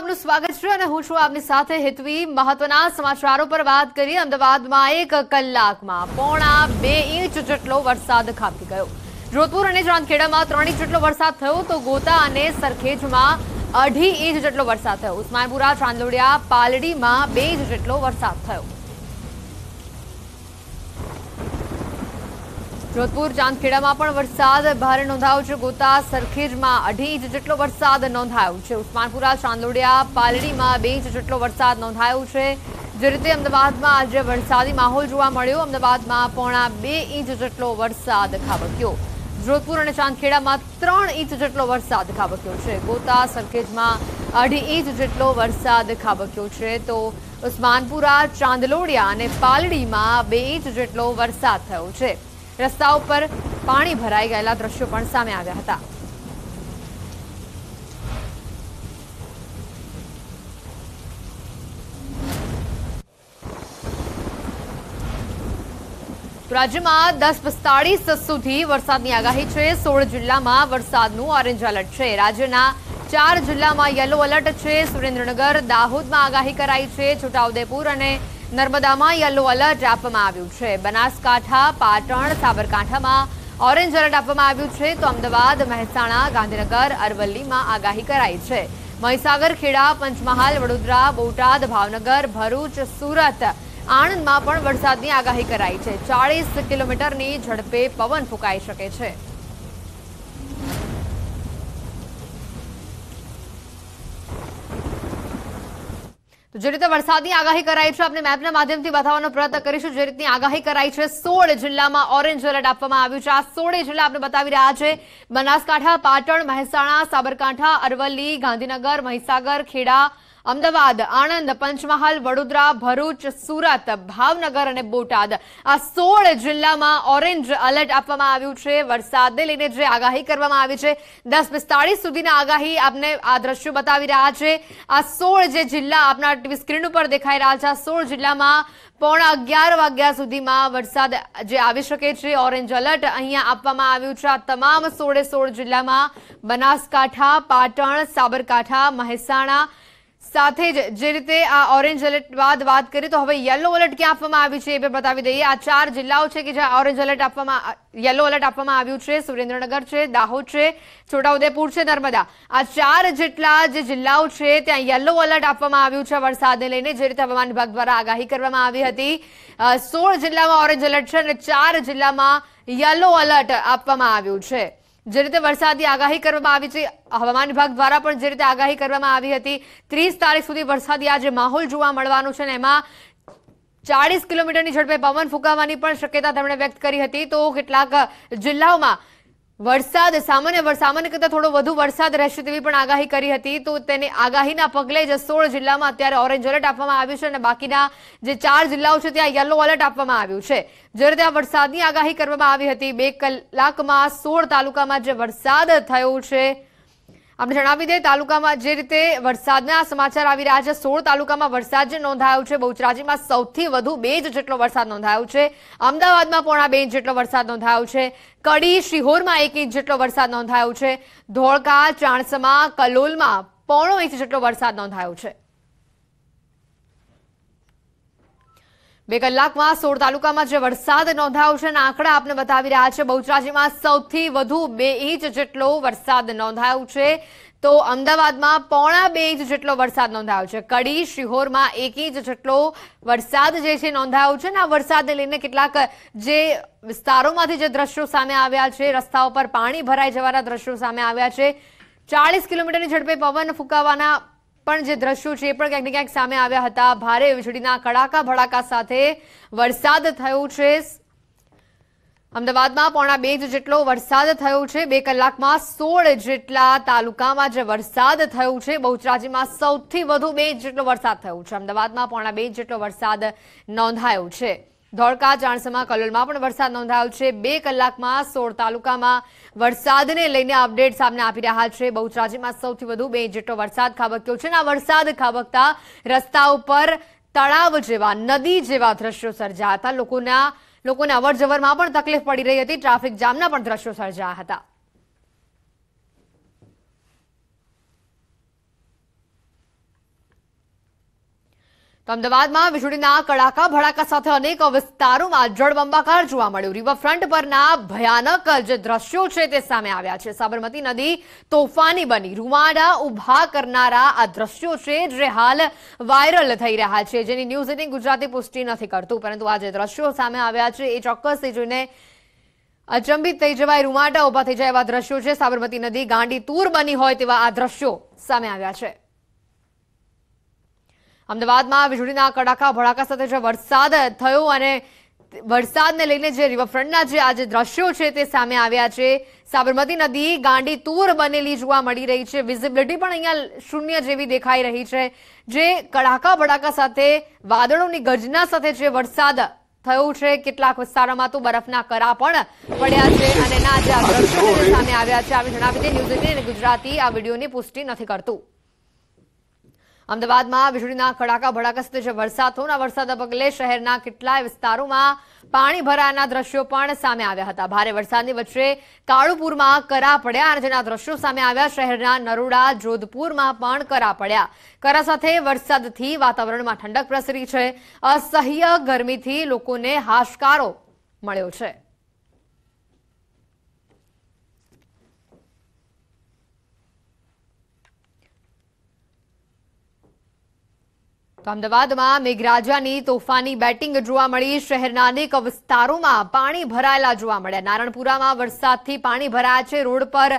આપનું સ્વાગત છે અને હું છું આપની સાથે હેતવી મહત્વના સમાચારો પર વાત કરી અમદાવાદમાં એક કલાકમાં પોણા બે ઇંચ જેટલો વરસાદ ખાબકી ગયો જોધપુર અને ચાંદખેડામાં ત્રણ ઇંચ જેટલો વરસાદ થયો તો ગોતા અને સરખેજમાં અઢી ઇંચ જેટલો વરસાદ થયો ઉસ્માનપુરા ચાંદોડિયા પાલડીમાં બે ઇંચ જેટલો વરસાદ થયો જોધપુર ચાંદખેડામાં પણ વરસાદ ભારે નોંધાયો છે ગોતા સરખેજમાં અઢી ઇંચ જેટલો વરસાદ નોંધાયો છે ઉસ્માનપુરા ચાંદોડિયા પાલડીમાં બે ઇંચ જેટલો વરસાદ નોંધાયો છે જે રીતે અમદાવાદમાં આજે વરસાદી માહોલ જોવા મળ્યો અમદાવાદમાં પોણા બે ઇંચ જેટલો વરસાદ ખાબક્યો જોધપુર અને ચાંદખેડામાં ત્રણ ઇંચ જેટલો વરસાદ ખાબક્યો છે ગોતા સરખેજમાં અઢી ઇંચ જેટલો વરસાદ ખાબક્યો છે તો ઉસ્માનપુરા ચાંદલોડિયા અને પાલડીમાં બે ઇંચ જેટલો વરસાદ થયો છે રસ્તા ઉપર પાણી ભરાઈ ગયેલા દ્રશ્યો પણ સામે આવ્યા હતા રાજ્યમાં દસ પિસ્તાળીસ સુધી વરસાદની આગાહી છે સોળ જિલ્લામાં વરસાદનું ઓરેન્જ એલર્ટ છે રાજ્યના ચાર જિલ્લામાં યલો એલર્ટ છે સુરેન્દ્રનગર દાહોદમાં આગાહી કરાઈ છે છોટાઉદેપુર અને નર્મદામાં યલો એલર્ટ આપવામાં આવ્યું છે બનાસકાંઠા પાટણ સાબરકાંઠામાં ઓરેન્જ એલર્ટ આપવામાં આવ્યું છે તો અમદાવાદ મહેસાણા ગાંધીનગર અરવલ્લીમાં આગાહી કરાઈ છે મહીસાગર ખેડા પંચમહાલ વડોદરા બોટાદ ભાવનગર ભરૂચ સુરત આણંદમાં પણ વરસાદની આગાહી કરાઈ છે ચાળીસ કિલોમીટરની ઝડપે પવન ફૂંકાઈ શકે છે તો જે રીતે વરસાદની આગાહી કરાઈ છે આપણે મેપના માધ્યમથી બતાવવાનો પ્રયત્ન કરીશું જે રીતની આગાહી કરાઈ છે સોળ જિલ્લામાં ઓરેન્જ એલર્ટ આપવામાં આવ્યું છે આ સોળે જિલ્લા આપણે બતાવી રહ્યા છે બનાસકાંઠા પાટણ મહેસાણા સાબરકાંઠા અરવલ્લી ગાંધીનગર મહીસાગર ખેડા અમદાવાદ આણંદ પંચમહાલ વડોદરા ભરૂચ સુરત ભાવનગર અને બોટાદ આ સોળ જિલ્લામાં ઓરેન્જ એલર્ટ આપવામાં આવ્યું છે વરસાદને લઈને જે આગાહી કરવામાં આવી છે દસ પિસ્તાળીસ સુધીના આગાહી આપને આ દ્રશ્યો બતાવી રહ્યા છે આ સોળ જે જિલ્લા આપના ટીવી સ્ક્રીન ઉપર દેખાઈ રહ્યા છે આ સોળ જિલ્લામાં પોણા અગિયાર વાગ્યા સુધીમાં વરસાદ જે આવી શકે છે ઓરેન્જ એલર્ટ અહીંયા આપવામાં આવ્યું છે આ તમામ સોળે સોળ જિલ્લામાં બનાસકાંઠા પાટણ સાબરકાંઠા મહેસાણા સાથે જ જે રીતે આ ઓરેન્જ એલર્ટ બાદ વાત કરીએ તો હવે યલો એલર્ટ ક્યાં આપવામાં આવ્યું છે એ બતાવી દઈએ આ ચાર જિલ્લાઓ છે કે જ્યાં ઓરેન્જ એલર્ટ આપવામાં યલો એલર્ટ આપવામાં આવ્યું છે સુરેન્દ્રનગર છે દાહોદ છે છોટાઉદેપુર છે નર્મદા આ ચાર જેટલા જે જિલ્લાઓ છે ત્યાં યલો એલર્ટ આપવામાં આવ્યું છે વરસાદને લઈને જે રીતે હવામાન વિભાગ દ્વારા આગાહી કરવામાં આવી હતી સોળ જિલ્લામાં ઓરેન્જ એલર્ટ છે અને ચાર જિલ્લામાં યલો એલર્ટ આપવામાં આવ્યું છે જે રીતે વરસાદની આગાહી કરવામાં આવી છે હવામાન વિભાગ દ્વારા પણ જે રીતે આગાહી કરવામાં આવી હતી ત્રીસ તારીખ સુધી વરસાદી આજે માહોલ જોવા મળવાનું છે અને એમાં ચાળીસ કિલોમીટરની ઝડપે પવન ફૂંકાવાની પણ શક્યતા તેમણે વ્યક્ત કરી હતી તો કેટલાક જિલ્લાઓમાં વરસાદ સામાન્ય સામાન્ય કરતાં થોડો વધુ વરસાદ રહેશે તેવી પણ આગાહી કરી હતી તો તેને આગાહીના પગલે જ સોળ જિલ્લામાં અત્યારે ઓરેન્જ એલર્ટ આપવામાં આવ્યું છે અને બાકીના જે ચાર જિલ્લાઓ છે ત્યાં યલો એલર્ટ આપવામાં આવ્યું છે જ્યારે ત્યાં વરસાદની આગાહી કરવામાં આવી હતી બે કલાકમાં સોળ તાલુકામાં જે વરસાદ થયો છે આપણે જણાવી દઈએ તાલુકામાં જે રીતે વરસાદના સમાચાર આવી રહ્યા છે સોળ તાલુકામાં વરસાદ જે નોંધાયો છે બહુચરાજીમાં સૌથી વધુ બે જેટલો વરસાદ નોંધાયો છે અમદાવાદમાં પોણા બે ઇંચ જેટલો વરસાદ નોંધાયો છે કડી શિહોરમાં એક ઇંચ જેટલો વરસાદ નોંધાયો છે ધોળકા ચાણસમાં કલોલમાં પોણો ઇંચ જેટલો વરસાદ નોંધાયો છે બે કલાકમાં સોળ તાલુકામાં જે વરસાદ નોંધાયો છે એના આંકડા આપને બતાવી રહ્યા છે બહુચરાજીમાં સૌથી વધુ બે ઇંચ જેટલો વરસાદ નોંધાયો છે તો અમદાવાદમાં પોણા બે ઇંચ જેટલો વરસાદ નોંધાયો છે કડી શિહોરમાં એક ઇંચ જેટલો વરસાદ જે છે નોંધાયો છે અને આ વરસાદને લઈને કેટલાક જે વિસ્તારોમાંથી જે દ્રશ્યો સામે આવ્યા છે રસ્તાઓ પર પાણી ભરાઈ જવાના દ્રશ્યો સામે આવ્યા છે ચાળીસ કિલોમીટરની ઝડપે પવન ફૂંકાવાના પણ જે દ્રશ્યો છે એ પણ ક્યાંક ને ક્યાંક સામે આવ્યા હતા ભારે વીજળીના કડાકા ભડાકા સાથે વરસાદ થયો છે અમદાવાદમાં પોણા બે ઇંચ જેટલો વરસાદ થયો છે બે કલાકમાં સોળ જેટલા તાલુકામાં જે વરસાદ થયો છે બહુચરાજીમાં સૌથી વધુ બે ઇંચ જેટલો વરસાદ થયો છે અમદાવાદમાં પોણા બે ઇંચ જેટલો વરસાદ નોંધાયો છે ધોળકા ચાણસમાં કલોલમાં પણ વરસાદ નોંધાયો છે બે કલાકમાં સોળ તાલુકામાં વરસાદને લઈને અપડેટ સામે આપી રહ્યા છે બહુચરાજીમાં સૌથી વધુ બે જેટલો વરસાદ ખાબક્યો છે આ વરસાદ ખાબકતા રસ્તા ઉપર તળાવ જેવા નદી જેવા દ્રશ્યો સર્જાયા હતા લોકોના લોકોને અવર પણ તકલીફ પડી રહી હતી ટ્રાફિક જામના પણ દ્રશ્યો સર્જાયા હતા તો અમદાવાદમાં વીજળીના કડાકા ભડાકા સાથે અનેક વિસ્તારોમાં જળબંબાકાર જોવા મળ્યું રિવરફ્રન્ટ પરના ભયાનક જે દ્રશ્યો છે તે સામે આવ્યા છે સાબરમતી નદી તોફાની બની રૂવાડા ઉભા કરનારા આ દ્રશ્યો છે જે હાલ વાયરલ થઈ રહ્યા છે જેની ન્યૂઝ એટીન ગુજરાતી પુષ્ટિ નથી કરતું પરંતુ આ જે દ્રશ્યો સામે આવ્યા છે એ ચોક્કસ જોઈને અચંબિત થઈ જવાય રૂવાડા ઉભા થઈ જાય એવા દ્રશ્યો છે સાબરમતી નદી ગાંડી તૂર બની હોય તેવા આ દ્રશ્યો સામે આવ્યા છે અમદાવાદમાં વીજળીના કડાકા ભડાકા સાથે જે વરસાદ થયો અને વરસાદને લઈને જે રિવરફ્રન્ટના જે આજે દ્રશ્યો છે તે સામે આવ્યા છે સાબરમતી નદી ગાંડી તૂર બનેલી જોવા મળી રહી છે વિઝિબિલિટી પણ અહીંયા શૂન્ય જેવી દેખાઈ રહી છે જે કડાકા ભડાકા સાથે વાદળોની ગજના સાથે જે વરસાદ થયો છે કેટલાક વિસ્તારોમાં તો બરફના કરા પણ પડ્યા છે અને ના જે આ દ્રશ્યો સામે આવ્યા છે આવી જણાવી દે ન્યૂઝ ગુજરાતી આ વિડીયોની પુષ્ટિ નથી કરતું અમદાવાદમાં વીજળીના કડાકા ભડાકા સાથે જે વરસાદ થયો વરસાદના પગલે શહેરના કેટલાય વિસ્તારોમાં પાણી ભરાયાના દ્રશ્યો પણ સામે આવ્યા હતા ભારે વરસાદની વચ્ચે કાળુપુરમાં કરા પડ્યા અને જેના દ્રશ્યો સામે આવ્યા શહેરના નરોડા જોધપુરમાં પણ કરા પડ્યા કરા સાથે વરસાદથી વાતાવરણમાં ઠંડક પ્રસરી છે અસહ્ય ગરમીથી લોકોને હાશકારો મળ્યો છે તો અમદાવાદમાં મેઘરાજાની તોફાની બેટિંગ જોવા મળી શહેરના અનેક વિસ્તારોમાં પાણી ભરાયેલા જોવા મળ્યા નારણપુરામાં વરસાદથી પાણી ભરાયા છે રોડ પર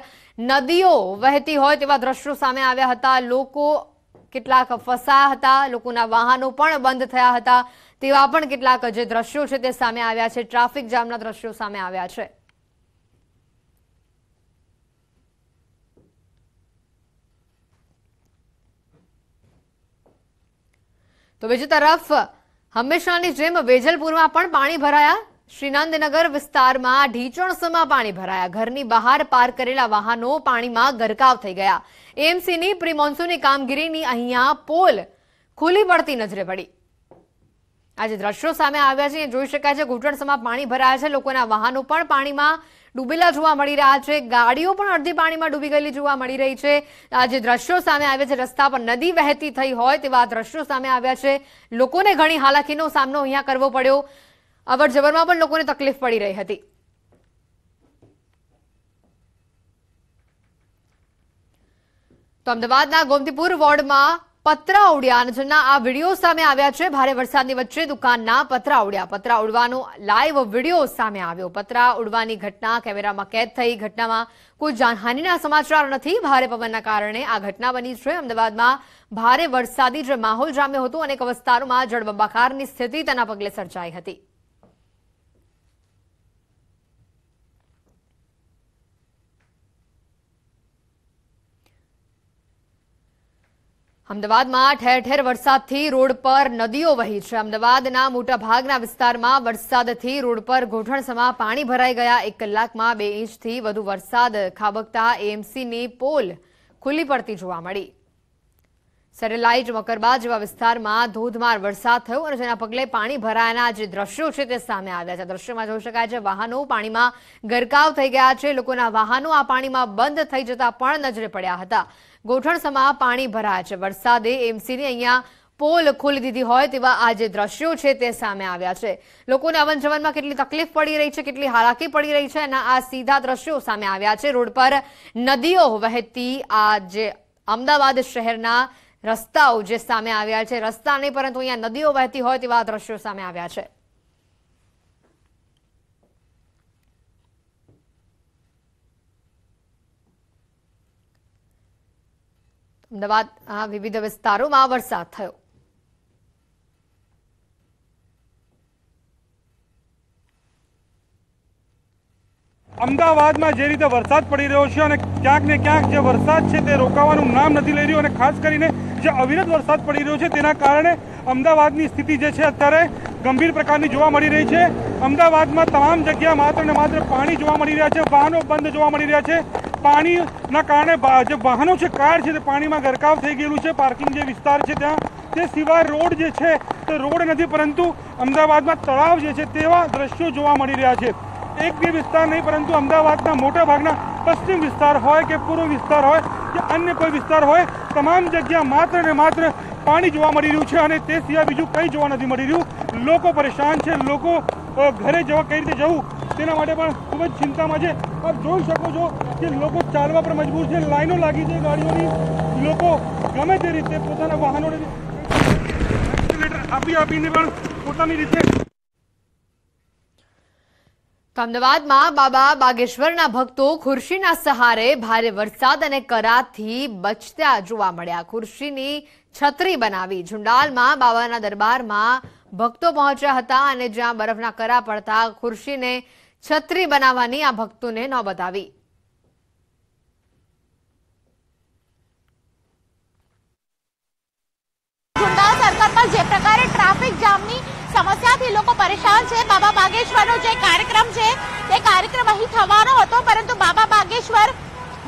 નદીઓ વહેતી હોય તેવા દ્રશ્યો સામે આવ્યા હતા લોકો કેટલાક ફસાયા હતા લોકોના વાહનો પણ બંધ થયા હતા તેવા પણ કેટલાક જે દ્રશ્યો છે તે સામે આવ્યા છે ટ્રાફિક જામના દ્રશ્યો સામે આવ્યા છે તો બીજી તરફ હંમેશાની જેમ વેજલપુરમાં પણ પાણી ભરાયા શ્રીનંદનગર વિસ્તારમાં ઢીચણસમાં પાણી ભરાયા ઘરની બહાર પાર્ક કરેલા વાહનો પાણીમાં ગરકાવ થઈ ગયા એમસીની પ્રી મોન્સૂનની કામગીરીની અહીંયા પોલ ખુલી પડતી નજરે પડી આજે દ્રશ્યો સામે આવ્યા છે જોઈ શકાય છે ઘૂંટણસમાં પાણી ભરાયા છે લોકોના વાહનો પણ પાણીમાં ડૂબેલા જોવા મળી રહ્યા છે ગાડીઓ પણ અડધી પાણીમાં ડૂબી ગયેલી જોવા મળી રહી છે આ જે દ્રશ્યો સામે આવ્યા છે રસ્તા પર નદી વહેતી થઈ હોય તેવા દ્રશ્યો સામે આવ્યા છે લોકોને ઘણી હાલાકીનો સામનો અહીંયા કરવો પડ્યો અવરજવરમાં પણ લોકોને તકલીફ પડી રહી હતી તો અમદાવાદના ગોમતીપુર વોર્ડમાં પતરા ઉડ્યા અને જેના આ વિડીયો સામે આવ્યા છે ભારે વરસાદની વચ્ચે દુકાનના પતરા ઉડ્યા પતરા ઉડવાનો લાઈવ વિડીયો સામે આવ્યો પતરા ઉડવાની ઘટના કેમેરામાં કેદ થઈ ઘટનામાં કોઈ જાનહાનિના સમાચાર નથી ભારે પવનના કારણે આ ઘટના બની છે અમદાવાદમાં ભારે વરસાદી જે માહોલ જામ્યો હતો અનેક વિસ્તારોમાં જળબંબાકારની સ્થિતિ તેના પગલે સર્જાઈ હતી અમદાવાદમાં ઠેર ઠેર વરસાદથી રોડ પર નદીઓ વહી છે અમદાવાદના મોટા ભાગના વિસ્તારમાં વરસાદથી રોડ પર ઘોઠણસમાં પાણી ભરાઈ ગયા એક કલાકમાં બે ઇંચથી વધુ વરસાદ ખાબકતા એએમસીની પોલ ખુલ્લી પડતી જોવા મળી સેટેલાઇટ મકરબા જેવા વિસ્તારમાં ધોધમાર વરસાદ થયો અને જેના પગલે પાણી ભરાયાના જે દ્રશ્યો છે તે સામે આવ્યા છે દ્રશ્યોમાં જોઈ શકાય છે વાહનો પાણીમાં ગરકાવ થઈ ગયા છે લોકોના વાહનો આ પાણીમાં બંધ થઈ જતા પણ નજરે પડ્યા હતા ગોઠણસમાં પાણી ભરાયા છે વરસાદે એમસીની અહીંયા પોલ ખોલી દીધી હોય તેવા આ જે દ્રશ્યો છે તે સામે આવ્યા છે લોકોને અવન જવનમાં કેટલી તકલીફ પડી રહી છે કેટલી હાલાકી પડી રહી છે અને આ સીધા દ્રશ્યો સામે આવ્યા છે રોડ પર નદીઓ વહેતી આ જે અમદાવાદ શહેરના રસ્તાઓ જે સામે આવ્યા છે રસ્તા નહીં પરંતુ અહીંયા નદીઓ વહેતી હોય તેવા દ્રશ્યો સામે આવ્યા છે અમદાવાદ વિવિધ વિસ્તારોમાં વરસાદ થયો અમદાવાદમાં જે રીતે વરસાદ પડી રહ્યો છે અને ક્યાંક ને ક્યાંક જે વરસાદ છે તે રોકાવાનું નામ નથી લઈ રહ્યું અને ખાસ કરીને જે અવિરત વરસાદ પડી રહ્યો છે તેના કારણે અમદાવાદની સ્થિતિ જે છે અત્યારે ગંભીર પ્રકારની જોવા મળી રહી છે અમદાવાદમાં તમામ જગ્યા માત્ર ને માત્ર પાણી જોવા મળી રહ્યા છે વાહનો બંધ જોવા મળી રહ્યા છે પાણીના કારણે જે વાહનો છે કાર છે તે પાણીમાં ગરકાવ થઈ ગયેલું છે પાર્કિંગ જે વિસ્તાર છે ત્યાં તે સિવાય રોડ જે છે તે રોડ નથી પરંતુ અમદાવાદમાં તળાવ જે છે તેવા દ્રશ્યો જોવા મળી રહ્યા છે એક બે વિસ્તાર નહીં પરંતુ અમદાવાદના મોટા ભાગના પશ્ચિમ વિસ્તાર હોય કે પૂર્વ વિસ્તાર હોય કે અન્ય કોઈ વિસ્તાર હોય તમામ જગ્યા માત્ર ને માત્ર પાણી જોવા મળી રહ્યું છે અને તે સિવાય બીજું કંઈ જોવા નથી મળી રહ્યું લોકો પરેશાન છે લોકો ઘરે જવા કઈ રીતે જવું તેના માટે પણ ખૂબ જ ચિંતામાં છે આપ જોઈ શકો છો કે લોકો ચાલવા પર મજબૂર છે લાઈનો લાગી છે ગાડીઓની લોકો ગમે તે રીતે પોતાના વાહનોને આપી આપીને પણ પોતાની રીતે અમદાવાદમાં બાબા બાગેશ્વરના ભક્તો ખુરશીના સહારે ભારે વરસાદ અને કરાથી બચતા જોવા મળ્યા ખુરશીની છત્રી બનાવી ઝુંડાલમાં બાબાના દરબારમાં ભક્તો પહોંચ્યા હતા અને જ્યાં બરફના કરા પડતા ખુરશીને છત્રી બનાવવાની આ ભક્તોને નોબત આવી જે પ્રકારે ટ્રાફિક જામની સમસ્યાથી લોકો પરેશાન છે બાબા બાગેશ્વરનો જે કાર્યક્રમ છે તે કાર્યક્રમ અહીં થવાનો હતો પરંતુ બાબા બાગેશ્વર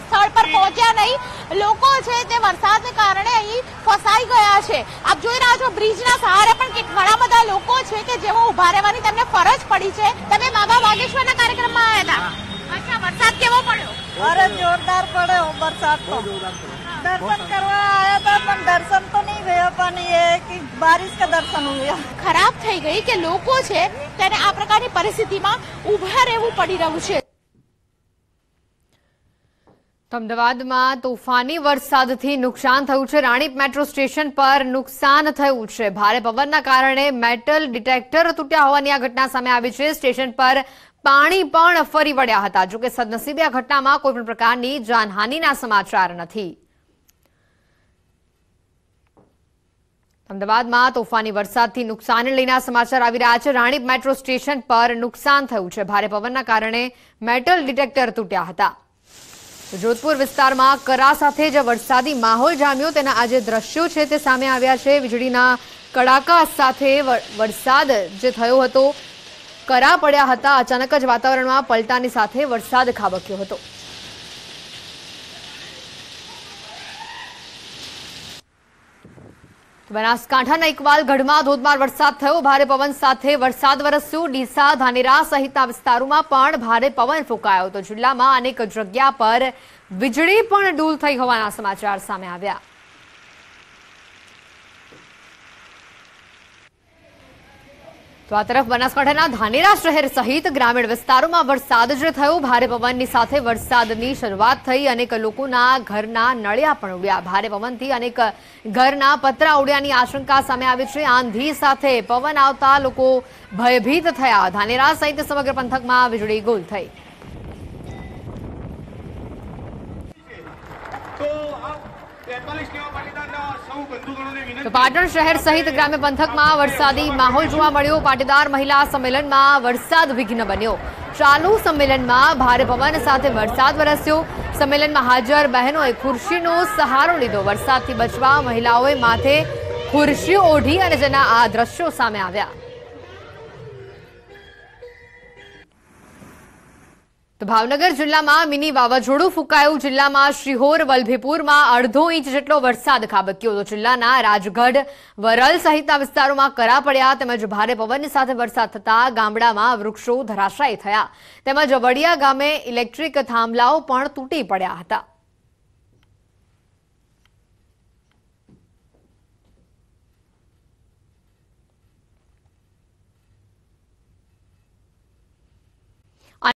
સ્થળ પર પહોંચ્યા નહીં લોકો છે તે વરસાદને કારણે અહીં ફસાઈ ગયા છે આપ જોઈ રહ્યા છો બ્રિજના સહારે પણ ઘણા બધા લોકો છે કે જેઓ ઉભા રહેવાની તમને ફરજ પડી છે તમે બાબા બાગેશ્વરના કાર્યક્રમમાં આવ્યા હતા અચ્છા વરસાદ કેવો પડ્યો અરે જોરદાર પડ્યો વરસાદ તો दर्शन करवा आया था पर दर्शन तो नहीं गया પણ એ બારિશ કા દર્શન ખરાબ થઈ ગઈ કે લોકો છે તેને આ પ્રકારની પરિસ્થિતિમાં ઊભા રહેવું પડી રહ્યું છે અમદાવાદમાં તોફાની વરસાદથી નુકસાન થયું છે રાણીપ મેટ્રો સ્ટેશન પર નુકસાન થયું છે ભારે પવનના કારણે મેટલ ડિટેક્ટર તૂટ્યા હોવાની આ ઘટના સામે આવી છે સ્ટેશન પર પાણી પણ ફરી વળ્યા હતા જોકે સદનસીબે આ ઘટનામાં કોઈપણ પ્રકારની જાનહાનિના સમાચાર નથી અમદાવાદમાં તોફાની વરસાદથી નુકસાનને લઈને સમાચાર આવી રહ્યા છે રાણીપ મેટ્રો સ્ટેશન પર નુકસાન થયું છે ભારે પવનના કારણે મેટલ ડિટેક્ટર તૂટ્યા હતા જોધપુર વિસ્તારમાં કરા સાથે જે વરસાદી માહોલ જામ્યો તેના આજે દ્રશ્યો છે તે સામે આવ્યા છે વીજળીના કડાકા સાથે વરસાદ જે થયો હતો કરા પડ્યા હતા અચાનક જ વાતાવરણમાં પલટાની સાથે વરસાદ ખાબક્યો હતો બનાસકાંઠાના ગઢમાં ધોધમાર વરસાદ થયો ભારે પવન સાથે વરસાદ વરસ્યો ડીસા ધાનેરા સહિતના વિસ્તારોમાં પણ ભારે પવન ફૂંકાયો તો જિલ્લામાં અનેક જગ્યા પર વીજળી પણ ડૂલ થઈ હોવાના સમાચાર સામે આવ્યા તો આ તરફ બનાસકાંઠાના ધાનેરા શહેર સહિત ગ્રામીણ વિસ્તારોમાં વરસાદ જ થયો ભારે પવનની સાથે વરસાદની શરૂઆત થઈ અનેક લોકોના ઘરના નળિયા પણ ઉડ્યા ભારે પવનથી અનેક ઘરના પતરા ઉડ્યાની આશંકા સામે આવી છે આંધી સાથે પવન આવતા લોકો ભયભીત થયા ધાનેરા સહિત સમગ્ર પંથકમાં વીજળી ગોલ થઈ તો પાટણ શહેર સહિત ગ્રામ્ય પંથકમાં વરસાદી માહોલ જોવા મળ્યો પાટીદાર મહિલા સંમેલનમાં વરસાદ વિઘ્ન બન્યો ચાલુ સંમેલનમાં ભારે પવન સાથે વરસાદ વરસ્યો સંમેલનમાં હાજર બહેનોએ ખુરશીનો સહારો લીધો વરસાદથી બચવા મહિલાઓએ માથે ખુરશીઓ ઓઢી અને જેના આ દ્રશ્યો સામે આવ્યા ભાવનગર જિલ્લામાં મિની વાવાઝોડું ફૂંકાયું જિલ્લામાં શ્રીહોર વલભીપુરમાં અડધો ઇંચ જેટલો વરસાદ ખાબક્યો હતો જિલ્લાના રાજગઢ વરલ સહિતના વિસ્તારોમાં કરા પડ્યા તેમજ ભારે પવનની સાથે વરસાદ થતાં ગામડામાં વૃક્ષો ધરાશાયી થયા તેમજ વડિયા ગામે ઇલેક્ટ્રિક થાંભલાઓ પણ તૂટી પડ્યા હતા